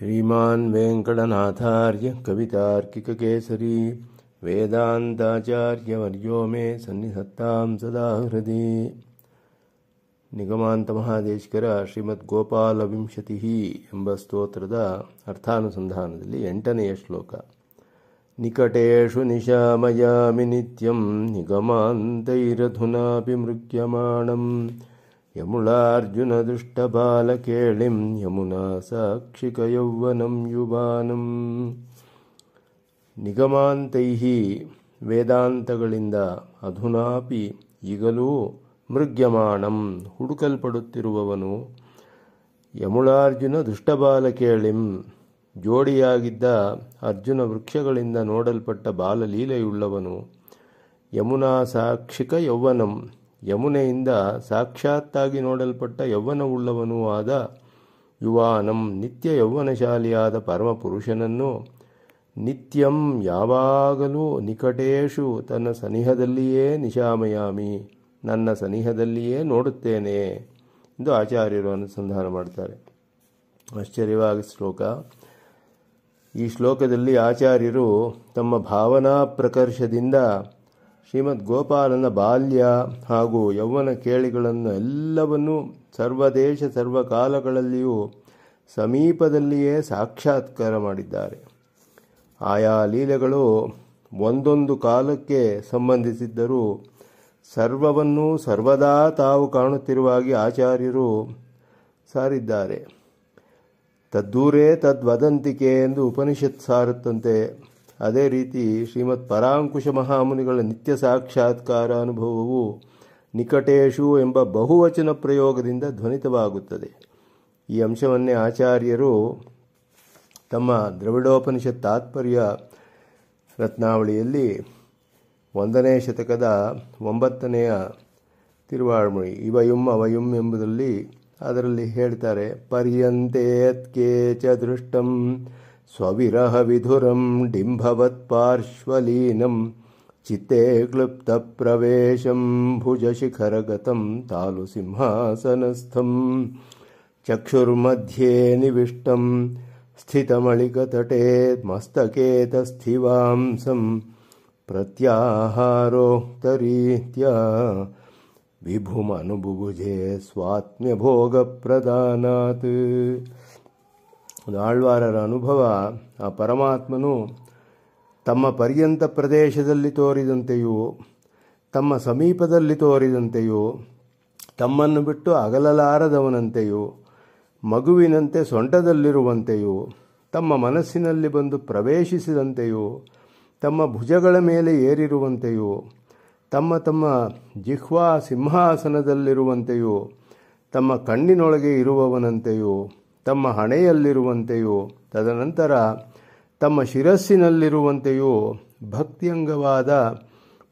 श्रीमान् वेङ्कटनाथार्य कवितार्किककेसरी वेदान्ताचार्यवर्यो मे सन्निधत्तां सदा ಶ್ರೀಮದ್ ಗೋಪಾಲ ಶ್ರೀಮದ್ಗೋಪಾಲವಿಂಶತಿ ಎಂಬ ಸ್ತೋತ್ರದ ಅರ್ಥಾನುಸಂಧಾನದಲ್ಲಿ ಎಂಟನೆಯ ಶ್ಲೋಕ ನಿಕಟೇಶು ನಿಶಾಮಯಾಮಿ ನಿತ್ಯಂ ನಿಗಮಾಂತೈರಧುನಾಪಿ ಮೃಗ್ಯಮಾಣಂ ಯಮುಳಾರ್ಜುನ ಕೇಳಿಂ ಯಮುನಾ ಸಾಕ್ಷಿಕ ಯೌವನಂ ಯುಬಾನಂ ನಿಗಮಾಂತೈಹಿ ವೇದಾಂತಗಳಿಂದ ಅಧುನಾಪಿ ಈಗಲೂ ಮೃಗ್ಯಮಾಣಂ ಹುಡುಕಲ್ಪಡುತ್ತಿರುವವನು ಯಮುಳಾರ್ಜುನ ಕೇಳಿಂ ಜೋಡಿಯಾಗಿದ್ದ ಅರ್ಜುನ ವೃಕ್ಷಗಳಿಂದ ನೋಡಲ್ಪಟ್ಟ ಬಾಲಲೀಲೆಯುಳ್ಳವನು ಯಮುನಾ ಸಾಕ್ಷಿಕ ಯೌವನಂ ಯಮುನೆಯಿಂದ ಸಾಕ್ಷಾತ್ತಾಗಿ ನೋಡಲ್ಪಟ್ಟ ಯೌವನವುಳ್ಳವನೂ ಆದ ಯುವಾನಂ ನಿತ್ಯ ಯೌವನಶಾಲಿಯಾದ ಪರಮಪುರುಷನನ್ನು ನಿತ್ಯಂ ಯಾವಾಗಲೂ ನಿಕಟೇಶು ತನ್ನ ಸನಿಹದಲ್ಲಿಯೇ ನಿಶಾಮಯಾಮಿ ನನ್ನ ಸನಿಹದಲ್ಲಿಯೇ ನೋಡುತ್ತೇನೆ ಎಂದು ಆಚಾರ್ಯರು ಅನುಸಂಧಾನ ಮಾಡ್ತಾರೆ ಆಶ್ಚರ್ಯವಾದ ಶ್ಲೋಕ ಈ ಶ್ಲೋಕದಲ್ಲಿ ಆಚಾರ್ಯರು ತಮ್ಮ ಭಾವನಾ ಪ್ರಕರ್ಷದಿಂದ ಶ್ರೀಮದ್ ಗೋಪಾಲನ ಬಾಲ್ಯ ಹಾಗೂ ಯೌವನ ಕೇಳಿಗಳನ್ನು ಎಲ್ಲವನ್ನೂ ಸರ್ವದೇಶ ಸರ್ವಕಾಲಗಳಲ್ಲಿಯೂ ಸಮೀಪದಲ್ಲಿಯೇ ಸಾಕ್ಷಾತ್ಕಾರ ಮಾಡಿದ್ದಾರೆ ಆಯಾ ಲೀಲೆಗಳು ಒಂದೊಂದು ಕಾಲಕ್ಕೆ ಸಂಬಂಧಿಸಿದ್ದರೂ ಸರ್ವವನ್ನು ಸರ್ವದಾ ತಾವು ಕಾಣುತ್ತಿರುವಾಗಿ ಆಚಾರ್ಯರು ಸಾರಿದ್ದಾರೆ ತದ್ದೂರೇ ತದ್ವದಂತಿಕೆ ಎಂದು ಉಪನಿಷತ್ ಸಾರುತ್ತಂತೆ ಅದೇ ರೀತಿ ಶ್ರೀಮತ್ ಪರಾಂಕುಶ ಮಹಾಮುನಿಗಳ ನಿತ್ಯ ಸಾಕ್ಷಾತ್ಕಾರ ಅನುಭವವು ನಿಕಟೇಶು ಎಂಬ ಬಹುವಚನ ಪ್ರಯೋಗದಿಂದ ಧ್ವನಿತವಾಗುತ್ತದೆ ಈ ಅಂಶವನ್ನೇ ಆಚಾರ್ಯರು ತಮ್ಮ ದ್ರವಿಡೋಪನಿಷತ್ ತಾತ್ಪರ್ಯ ರತ್ನಾವಳಿಯಲ್ಲಿ ಒಂದನೇ ಶತಕದ ಒಂಬತ್ತನೆಯ ತಿರುವಾಳ್ಮುಳಿ ಇವಯುಂ ಅವಯುಂ ಎಂಬುದರಲ್ಲಿ ಅದರಲ್ಲಿ ಹೇಳ್ತಾರೆ ಪರ್ಯಂತೆ ಕೇಚ ದೃಷ್ಟಂ स्वविरहविधुरं डिम्भवत्पार्श्वलीनं चित्ते क्लुप्तप्रवेशं भुजशिखरगतं तालुसिंहासनस्थं चक्षुर्मध्ये स्थितमलिकतटे स्थितमणिकतटे मस्तकेतस्थिवांसम् प्रत्याहारोक्तरीत्या विभुमनुबुभुजे स्वात्म्यभोगप्रदानात् ಒಂದು ಆಳ್ವಾರರ ಅನುಭವ ಆ ಪರಮಾತ್ಮನು ತಮ್ಮ ಪರ್ಯಂತ ಪ್ರದೇಶದಲ್ಲಿ ತೋರಿದಂತೆಯೂ ತಮ್ಮ ಸಮೀಪದಲ್ಲಿ ತೋರಿದಂತೆಯೂ ತಮ್ಮನ್ನು ಬಿಟ್ಟು ಅಗಲಲಾರದವನಂತೆಯೂ ಮಗುವಿನಂತೆ ಸೊಂಟದಲ್ಲಿರುವಂತೆಯೂ ತಮ್ಮ ಮನಸ್ಸಿನಲ್ಲಿ ಬಂದು ಪ್ರವೇಶಿಸಿದಂತೆಯೂ ತಮ್ಮ ಭುಜಗಳ ಮೇಲೆ ಏರಿರುವಂತೆಯೂ ತಮ್ಮ ತಮ್ಮ ಜಿಹ್ವಾ ಸಿಂಹಾಸನದಲ್ಲಿರುವಂತೆಯೂ ತಮ್ಮ ಕಣ್ಣಿನೊಳಗೆ ಇರುವವನಂತೆಯೂ ತಮ್ಮ ಹಣೆಯಲ್ಲಿರುವಂತೆಯೋ ತದನಂತರ ತಮ್ಮ ಶಿರಸ್ಸಿನಲ್ಲಿರುವಂತೆಯೋ ಭಕ್ತಿಯಂಗವಾದ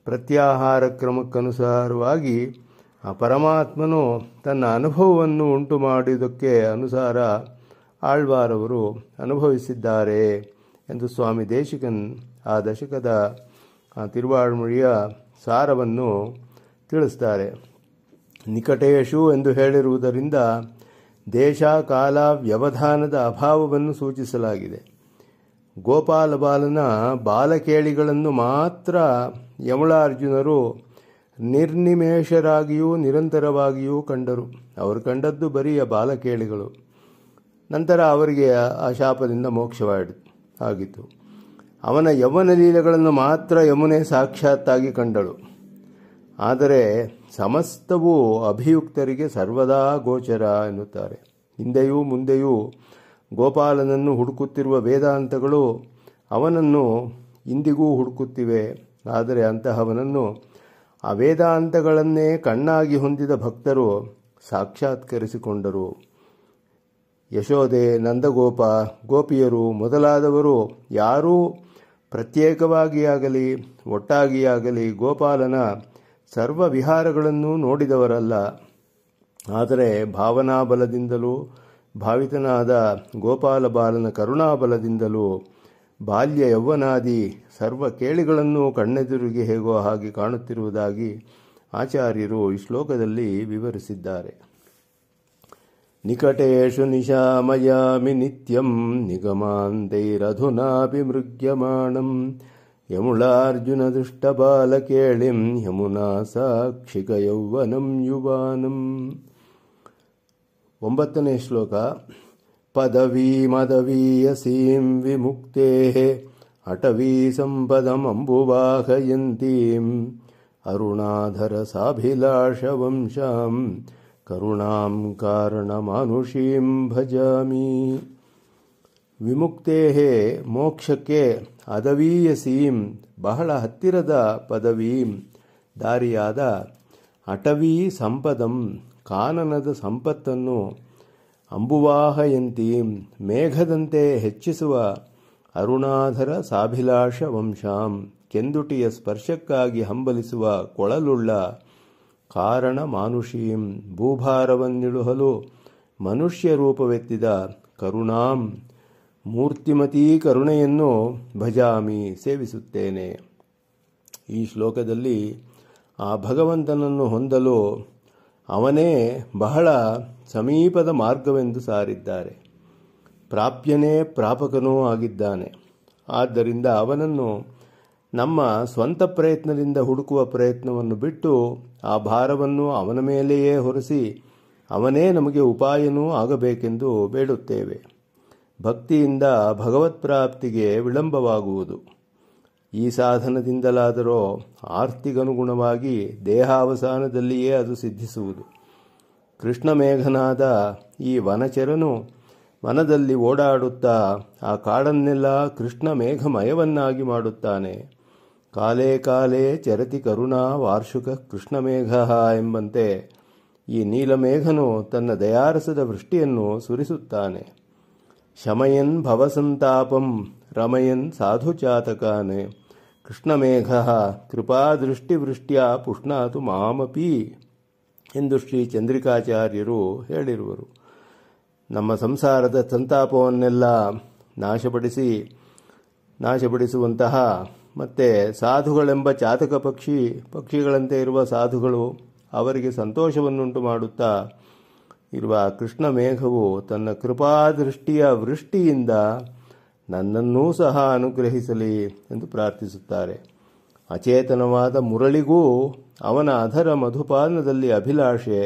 ಪ್ರತ್ಯಾಹಾರ ಕ್ರಮಕ್ಕನುಸಾರವಾಗಿ ಆ ಪರಮಾತ್ಮನು ತನ್ನ ಅನುಭವವನ್ನು ಉಂಟು ಮಾಡಿದ್ದಕ್ಕೆ ಅನುಸಾರ ಆಳ್ವಾರವರು ಅನುಭವಿಸಿದ್ದಾರೆ ಎಂದು ಸ್ವಾಮಿ ದೇಶಿಕನ್ ಆ ದಶಕದ ತಿರುವಾಳ್ಮುಳಿಯ ಸಾರವನ್ನು ತಿಳಿಸ್ತಾರೆ ನಿಕಟೇಶು ಎಂದು ಹೇಳಿರುವುದರಿಂದ ದೇಶ ಕಾಲ ವ್ಯವಧಾನದ ಅಭಾವವನ್ನು ಸೂಚಿಸಲಾಗಿದೆ ಗೋಪಾಲ ಬಾಲನ ಬಾಲಕೇಳಿಗಳನ್ನು ಮಾತ್ರ ಯಮಳಾರ್ಜುನರು ನಿರ್ನಿಮೇಷರಾಗಿಯೂ ನಿರಂತರವಾಗಿಯೂ ಕಂಡರು ಅವರು ಕಂಡದ್ದು ಬರಿಯ ಬಾಲಕೇಳಿಗಳು ನಂತರ ಅವರಿಗೆ ಆ ಶಾಪದಿಂದ ಮೋಕ್ಷವಾಡ ಆಗಿತ್ತು ಅವನ ಯಮನ ಲೀಲೆಗಳನ್ನು ಮಾತ್ರ ಯಮುನೆ ಸಾಕ್ಷಾತ್ತಾಗಿ ಕಂಡಳು ಆದರೆ ಸಮಸ್ತವು ಅಭಿಯುಕ್ತರಿಗೆ ಸರ್ವದಾ ಗೋಚರ ಎನ್ನುತ್ತಾರೆ ಹಿಂದೆಯೂ ಮುಂದೆಯೂ ಗೋಪಾಲನನ್ನು ಹುಡುಕುತ್ತಿರುವ ವೇದಾಂತಗಳು ಅವನನ್ನು ಇಂದಿಗೂ ಹುಡುಕುತ್ತಿವೆ ಆದರೆ ಅಂತಹವನನ್ನು ಆ ವೇದಾಂತಗಳನ್ನೇ ಕಣ್ಣಾಗಿ ಹೊಂದಿದ ಭಕ್ತರು ಸಾಕ್ಷಾತ್ಕರಿಸಿಕೊಂಡರು ಯಶೋದೆ ನಂದಗೋಪ ಗೋಪಿಯರು ಮೊದಲಾದವರು ಯಾರೂ ಪ್ರತ್ಯೇಕವಾಗಿಯಾಗಲಿ ಒಟ್ಟಾಗಿಯಾಗಲಿ ಗೋಪಾಲನ ಸರ್ವ ವಿಹಾರಗಳನ್ನು ನೋಡಿದವರಲ್ಲ ಆದರೆ ಭಾವನಾಬಲದಿಂದಲೂ ಭಾವಿತನಾದ ಗೋಪಾಲ ಬಾಲನ ಕರುಣಾಬಲದಿಂದಲೂ ಬಾಲ್ಯ ಯೌವನಾದಿ ಸರ್ವ ಕೇಳಿಗಳನ್ನು ಕಣ್ಣೆದುರಿಗೆ ಹೇಗೋ ಹಾಗೆ ಕಾಣುತ್ತಿರುವುದಾಗಿ ಆಚಾರ್ಯರು ಈ ಶ್ಲೋಕದಲ್ಲಿ ವಿವರಿಸಿದ್ದಾರೆ ನಿಕಟೇಶು ನಿಶಾಮಯಾಮಿ ನಿತ್ಯಂ ನಿಗಮಾಂತೈರಧುನಾಪಿ यमुलार्जुनदृष्टबालकेलिं यमुना साक्षिकयौवनम् ओम्बत्तने श्लोक पदवीमदवीयसीं विमुक्तेः अटवी सम्पदमम्बुवाहयन्तीम् अरुणाधरसाभिलाषवंशाम् करुणाम् कारणमानुषीम् भजामि विमुक्तेः मोक्षके ಅದವೀಯಸೀಂ ಬಹಳ ಹತ್ತಿರದ ಪದವೀಂ ದಾರಿಯಾದ ಅಟವೀ ಸಂಪದಂ ಕಾನನದ ಸಂಪತ್ತನ್ನು ಅಂಬುವಾಹಯಂತೀಂ ಮೇಘದಂತೆ ಹೆಚ್ಚಿಸುವ ಅರುಣಾಧರ ಸಾಭಿಲಾಷ ವಂಶಾಂ ಕೆಂದುಟಿಯ ಸ್ಪರ್ಶಕ್ಕಾಗಿ ಹಂಬಲಿಸುವ ಕೊಳಲುಳ್ಳ ಕಾರಣ ಮಾನುಷೀಂ ಭೂಭಾರವನ್ನಿಳುಹಲು ಮನುಷ್ಯ ರೂಪವೆತ್ತಿದ ಕರುಣಾಂ ಮೂರ್ತಿಮತೀ ಕರುಣೆಯನ್ನು ಭಜಾಮಿ ಸೇವಿಸುತ್ತೇನೆ ಈ ಶ್ಲೋಕದಲ್ಲಿ ಆ ಭಗವಂತನನ್ನು ಹೊಂದಲು ಅವನೇ ಬಹಳ ಸಮೀಪದ ಮಾರ್ಗವೆಂದು ಸಾರಿದ್ದಾರೆ ಪ್ರಾಪ್ಯನೇ ಪ್ರಾಪಕನೂ ಆಗಿದ್ದಾನೆ ಆದ್ದರಿಂದ ಅವನನ್ನು ನಮ್ಮ ಸ್ವಂತ ಪ್ರಯತ್ನದಿಂದ ಹುಡುಕುವ ಪ್ರಯತ್ನವನ್ನು ಬಿಟ್ಟು ಆ ಭಾರವನ್ನು ಅವನ ಮೇಲೆಯೇ ಹೊರಿಸಿ ಅವನೇ ನಮಗೆ ಉಪಾಯನೂ ಆಗಬೇಕೆಂದು ಬೇಡುತ್ತೇವೆ ಭಕ್ತಿಯಿಂದ ಭಗವತ್ಪ್ರಾಪ್ತಿಗೆ ವಿಳಂಬವಾಗುವುದು ಈ ಸಾಧನದಿಂದಲಾದರೂ ಆರ್ಥಿಕನುಗುಣವಾಗಿ ದೇಹಾವಸಾನದಲ್ಲಿಯೇ ಅದು ಸಿದ್ಧಿಸುವುದು ಕೃಷ್ಣಮೇಘನಾದ ಈ ವನಚರನು ವನದಲ್ಲಿ ಓಡಾಡುತ್ತಾ ಆ ಕಾಡನ್ನೆಲ್ಲ ಕೃಷ್ಣ ಮೇಘಮಯವನ್ನಾಗಿ ಮಾಡುತ್ತಾನೆ ಕಾಲೇ ಕಾಲೇ ಚರತಿ ಕರುಣಾ ವಾರ್ಷಿಕ ಕೃಷ್ಣಮೇಘ ಎಂಬಂತೆ ಈ ನೀಲಮೇಘನು ತನ್ನ ದಯಾರಸದ ವೃಷ್ಟಿಯನ್ನು ಸುರಿಸುತ್ತಾನೆ ಶಮಯನ್ ಭವಸಂತಾಪಂ ರಮಯನ್ ಸಾಧು ಸಾಧುಚಾತಕಾನ್ ಕೃಷ್ಣಮೇಘ ಕೃಪಾದೃಷ್ಟಿವೃಷ್ಟಿಯ ಪುಷ್ಣಾತು ಮಾಮಪಿ ಎಂದು ಶ್ರೀ ಚಂದ್ರಿಕಾಚಾರ್ಯರು ಹೇಳಿರುವರು ನಮ್ಮ ಸಂಸಾರದ ಸಂತಾಪವನ್ನೆಲ್ಲ ನಾಶಪಡಿಸಿ ನಾಶಪಡಿಸುವಂತಹ ಮತ್ತು ಸಾಧುಗಳೆಂಬ ಚಾತಕ ಪಕ್ಷಿ ಪಕ್ಷಿಗಳಂತೆ ಇರುವ ಸಾಧುಗಳು ಅವರಿಗೆ ಸಂತೋಷವನ್ನುಂಟು ಮಾಡುತ್ತಾ ಇರುವ ಕೃಷ್ಣ ಮೇಘವು ತನ್ನ ಕೃಪಾದೃಷ್ಟಿಯ ವೃಷ್ಟಿಯಿಂದ ನನ್ನನ್ನೂ ಸಹ ಅನುಗ್ರಹಿಸಲಿ ಎಂದು ಪ್ರಾರ್ಥಿಸುತ್ತಾರೆ ಅಚೇತನವಾದ ಮುರಳಿಗೂ ಅವನ ಅಧರ ಮಧುಪಾನದಲ್ಲಿ ಅಭಿಲಾಷೆ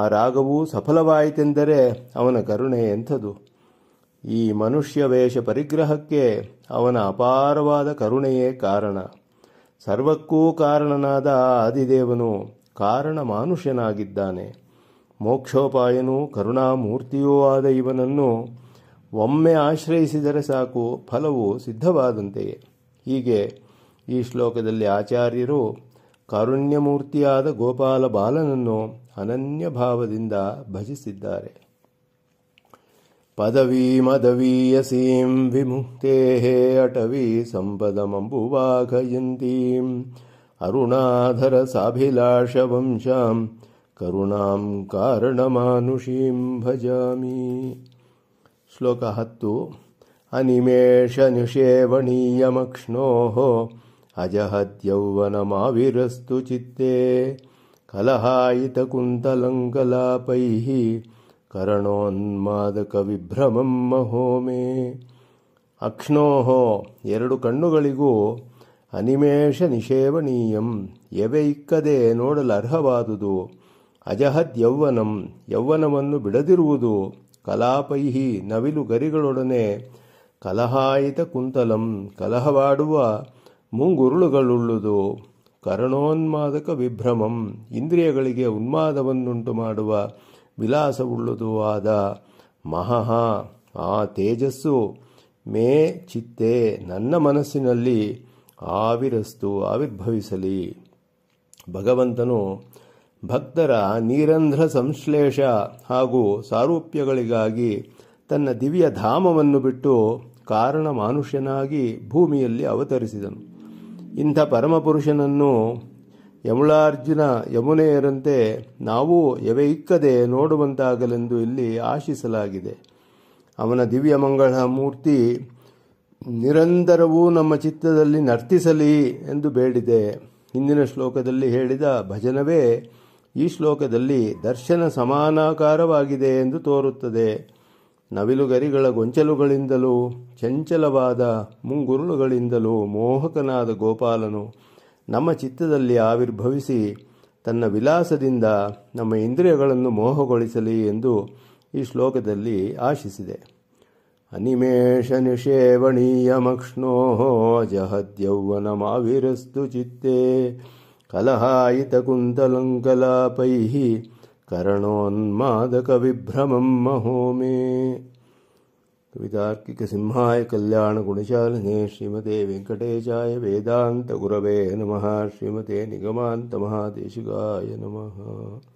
ಆ ರಾಗವು ಸಫಲವಾಯಿತೆಂದರೆ ಅವನ ಕರುಣೆ ಎಂಥದು ಈ ಮನುಷ್ಯ ವೇಷ ಪರಿಗ್ರಹಕ್ಕೆ ಅವನ ಅಪಾರವಾದ ಕರುಣೆಯೇ ಕಾರಣ ಸರ್ವಕ್ಕೂ ಕಾರಣನಾದ ಆದಿದೇವನು ಕಾರಣ ಮಾನುಷ್ಯನಾಗಿದ್ದಾನೆ ಮೋಕ್ಷೋಪಾಯನೂ ಕರುಣಾಮೂರ್ತಿಯೂ ಆದ ಇವನನ್ನು ಒಮ್ಮೆ ಆಶ್ರಯಿಸಿದರೆ ಸಾಕು ಫಲವು ಸಿದ್ಧವಾದಂತೆಯೇ ಹೀಗೆ ಈ ಶ್ಲೋಕದಲ್ಲಿ ಆಚಾರ್ಯರು ಕಾರುಣ್ಯಮೂರ್ತಿಯಾದ ಗೋಪಾಲ ಬಾಲನನ್ನು ಅನನ್ಯ ಭಾವದಿಂದ ಭಜಿಸಿದ್ದಾರೆ ಪದವೀಮದವೀಯಸೀಂ ವಿಮುಕ್ತೇ ಅಟವೀ ಸಂಪದಮಂಬುವಾಘಯಂತೀಂ ಅರುಣಾಧರ ಸಾಭಿಲಾಷ ಕರುಣಾಂ ಕಾರಣಮಾನುಷೀಂ ಭಜಾಮಿ ಶ್ಲೋಕ ಹತ್ತು ಅನಿಮೇಷ ನಿಷೇವಣೀಯಮಕ್ಷ್ಣೋ ಅಜಹತ್ಯೌವನಮಾವಿರಸ್ತು ಚಿತ್ತೇ ಕಲಹಾಯಿತಕುಂತಲಂಕಲಾಪೈಃ ಕರಣೋನ್ಮಾದಕವಿಭ್ರಮಂ ಮಹೋ ಮೇ ಎರಡು ಕಣ್ಣುಗಳಿಗೂ ಅನಿಮೇಷ ನಿಷೇವಣೀಯಂ ಇಕ್ಕದೆ ನೋಡಲರ್ಹವಾದುದು ಅಜಹದ್ ಯೌವನಂ ಯೌವನವನ್ನು ಬಿಡದಿರುವುದು ಕಲಾಪೈಹಿ ನವಿಲು ಗರಿಗಳೊಡನೆ ಕಲಹಾಯಿತ ಕುಂತಲಂ ಕಲಹವಾಡುವ ಮುಂಗುರುಳುಗಳುಳ್ಳುದು ಕರಣೋನ್ಮಾದಕ ವಿಭ್ರಮಂ ಇಂದ್ರಿಯಗಳಿಗೆ ಉನ್ಮಾದವನ್ನುಂಟು ಮಾಡುವ ವಿಲಾಸವುಳ್ಳುದು ಆದ ಮಹಃ ಆ ತೇಜಸ್ಸು ಮೇ ಚಿತ್ತೆ ನನ್ನ ಮನಸ್ಸಿನಲ್ಲಿ ಆವಿರಸ್ತು ಆವಿರ್ಭವಿಸಲಿ ಭಗವಂತನು ಭಕ್ತರ ನೀರಂಧ್ರ ಸಂಶ್ಲೇಷ ಹಾಗೂ ಸಾರೂಪ್ಯಗಳಿಗಾಗಿ ತನ್ನ ದಿವ್ಯ ಧಾಮವನ್ನು ಬಿಟ್ಟು ಕಾರಣ ಮಾನುಷ್ಯನಾಗಿ ಭೂಮಿಯಲ್ಲಿ ಅವತರಿಸಿದನು ಇಂಥ ಪರಮಪುರುಷನನ್ನು ಯಮುಳಾರ್ಜುನ ಯಮುನೆಯರಂತೆ ನಾವು ಇಕ್ಕದೆ ನೋಡುವಂತಾಗಲೆಂದು ಇಲ್ಲಿ ಆಶಿಸಲಾಗಿದೆ ಅವನ ದಿವ್ಯ ಮಂಗಳ ಮೂರ್ತಿ ನಿರಂತರವೂ ನಮ್ಮ ಚಿತ್ತದಲ್ಲಿ ನರ್ತಿಸಲಿ ಎಂದು ಬೇಡಿದೆ ಹಿಂದಿನ ಶ್ಲೋಕದಲ್ಲಿ ಹೇಳಿದ ಭಜನವೇ ಈ ಶ್ಲೋಕದಲ್ಲಿ ದರ್ಶನ ಸಮಾನಾಕಾರವಾಗಿದೆ ಎಂದು ತೋರುತ್ತದೆ ನವಿಲುಗರಿಗಳ ಗೊಂಚಲುಗಳಿಂದಲೂ ಚಂಚಲವಾದ ಮುಂಗುರುಳುಗಳಿಂದಲೂ ಮೋಹಕನಾದ ಗೋಪಾಲನು ನಮ್ಮ ಚಿತ್ತದಲ್ಲಿ ಆವಿರ್ಭವಿಸಿ ತನ್ನ ವಿಲಾಸದಿಂದ ನಮ್ಮ ಇಂದ್ರಿಯಗಳನ್ನು ಮೋಹಗೊಳಿಸಲಿ ಎಂದು ಈ ಶ್ಲೋಕದಲ್ಲಿ ಆಶಿಸಿದೆ ಅನಿಮೇಷ ನಿಷೇವಣೀಯಮಕ್ಷ್ಣೋ ಮಾವಿರಸ್ತು ಚಿತ್ತೇ कलहायितकुन्तलङ्कलापैः करणोन्मादकविभ्रमं महो मे कवितार्किकसिंहाय कल्याणगुणशालिने श्रीमते वेङ्कटेशाय वेदान्तगुरवे नमः श्रीमते निगमान्तमहादेशिकाय नमः